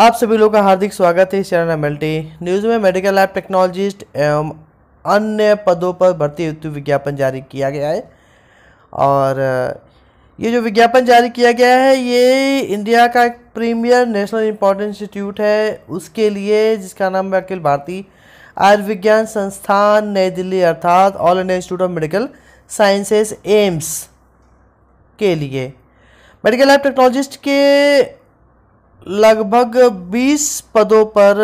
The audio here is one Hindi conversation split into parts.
आप सभी लोगों का हार्दिक स्वागत है इस चैनल मल्टी न्यूज़ में मेडिकल लैब टेक्नोलॉजिस्ट एवं अन्य पदों पर भर्ती हेतु विज्ञापन जारी किया गया है और ये जो विज्ञापन जारी किया गया है ये इंडिया का एक प्रीमियर नेशनल इम्पोर्टेंट इंस्टीट्यूट है उसके लिए जिसका नाम है अखिल भारतीय आयुर्विज्ञान संस्थान नई दिल्ली अर्थात All India Institute of Medical Sciences AIIMS के लिए मेडिकल लैब टेक्नोलॉजिस्ट के लगभग 20 पदों पर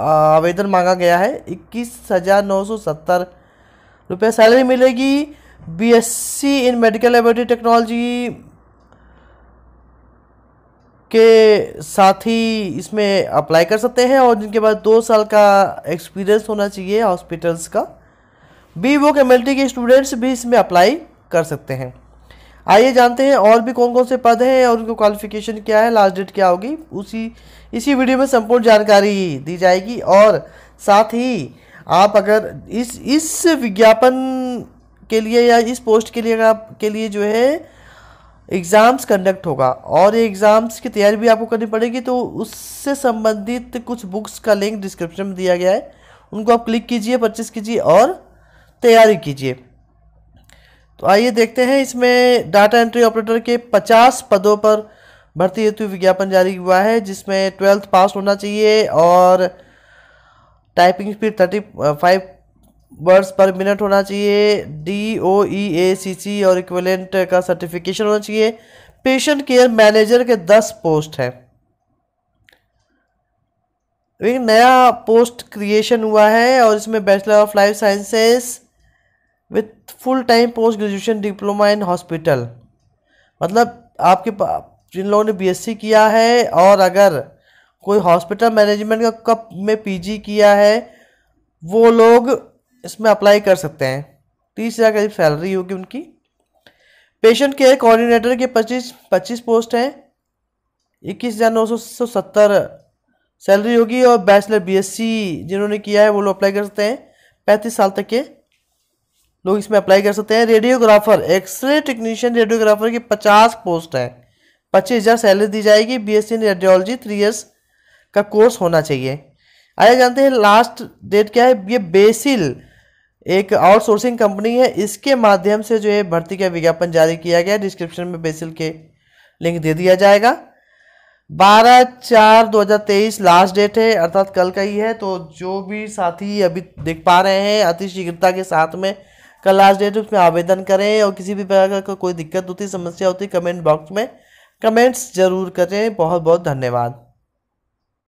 आवेदन मांगा गया है इक्कीस हज़ार नौ सौ सत्तर रुपये सैलरी मिलेगी BSc in medical laboratory technology के साथ ही इसमें अप्लाई कर सकते हैं और जिनके पास दो साल का एक्सपीरियंस होना चाहिए हॉस्पिटल्स का बी वो के के स्टूडेंट्स भी इसमें अप्लाई कर सकते हैं आइए जानते हैं और भी कौन कौन से पद हैं और उनको क्वालिफिकेशन क्या है लास्ट डेट क्या होगी उसी इसी वीडियो में संपूर्ण जानकारी दी जाएगी और साथ ही आप अगर इस इस विज्ञापन के लिए या इस पोस्ट के लिए अगर आप के लिए जो है एग्ज़ाम्स कंडक्ट होगा और ये एग्ज़ाम्स की तैयारी भी आपको करनी पड़ेगी तो उससे संबंधित कुछ बुक्स का लिंक डिस्क्रिप्शन में दिया गया है उनको आप क्लिक कीजिए परचेस कीजिए और तैयारी कीजिए तो आइए देखते हैं इसमें डाटा एंट्री ऑपरेटर के 50 पदों पर भर्ती हेतु विज्ञापन जारी हुआ है जिसमें ट्वेल्थ पास होना चाहिए और typing speed thirty five words per minute होना चाहिए डी ओ ई ए सी सी और इक्वलेंट का सर्टिफिकेशन होना चाहिए पेशेंट केयर मैनेजर के दस पोस्ट हैं एक नया पोस्ट क्रिएशन हुआ है और इसमें bachelor of life sciences with full time post graduation diploma in hospital मतलब आपके जिन लोगों ने बीएससी किया है और अगर कोई हॉस्पिटल मैनेजमेंट का कप में पीजी किया है वो लोग इसमें अप्लाई कर सकते हैं तीस हज़ार करीब सैलरी होगी उनकी पेशेंट केयर कोऑर्डिनेटर के पच्चीस पच्चीस पोस्ट हैं इक्कीस हज़ार नौ सौ सत्तर सैलरी होगी और बैचलर बीएससी जिन्होंने किया है वो लोग अप्लाई कर सकते हैं पैंतीस साल तक के लोग इसमें अप्लाई कर सकते हैं रेडियोग्राफर एक्सरे टेक्नीशियन रेडियोग्राफर की पचास पोस्ट है पच्चीस हज़ार सैलरी दी जाएगी B S in radiology three years का कोर्स होना चाहिए आइए जानते हैं लास्ट डेट क्या है ये बेसिल एक आउटसोर्सिंग कंपनी है इसके माध्यम से जो है भर्ती का विज्ञापन जारी किया गया डिस्क्रिप्शन में बेसिल के लिंक दे दिया जाएगा 12 चार 2023 लास्ट डेट है अर्थात कल का ही है तो जो भी साथी अभी देख पा रहे हैं अतिशीघ्रता के साथ में का लास्ट डेट उसमें आवेदन करें और किसी भी प्रकार का कोई दिक्कत होती समस्या होती कमेंट बॉक्स में कमेंट्स जरूर करें बहुत बहुत धन्यवाद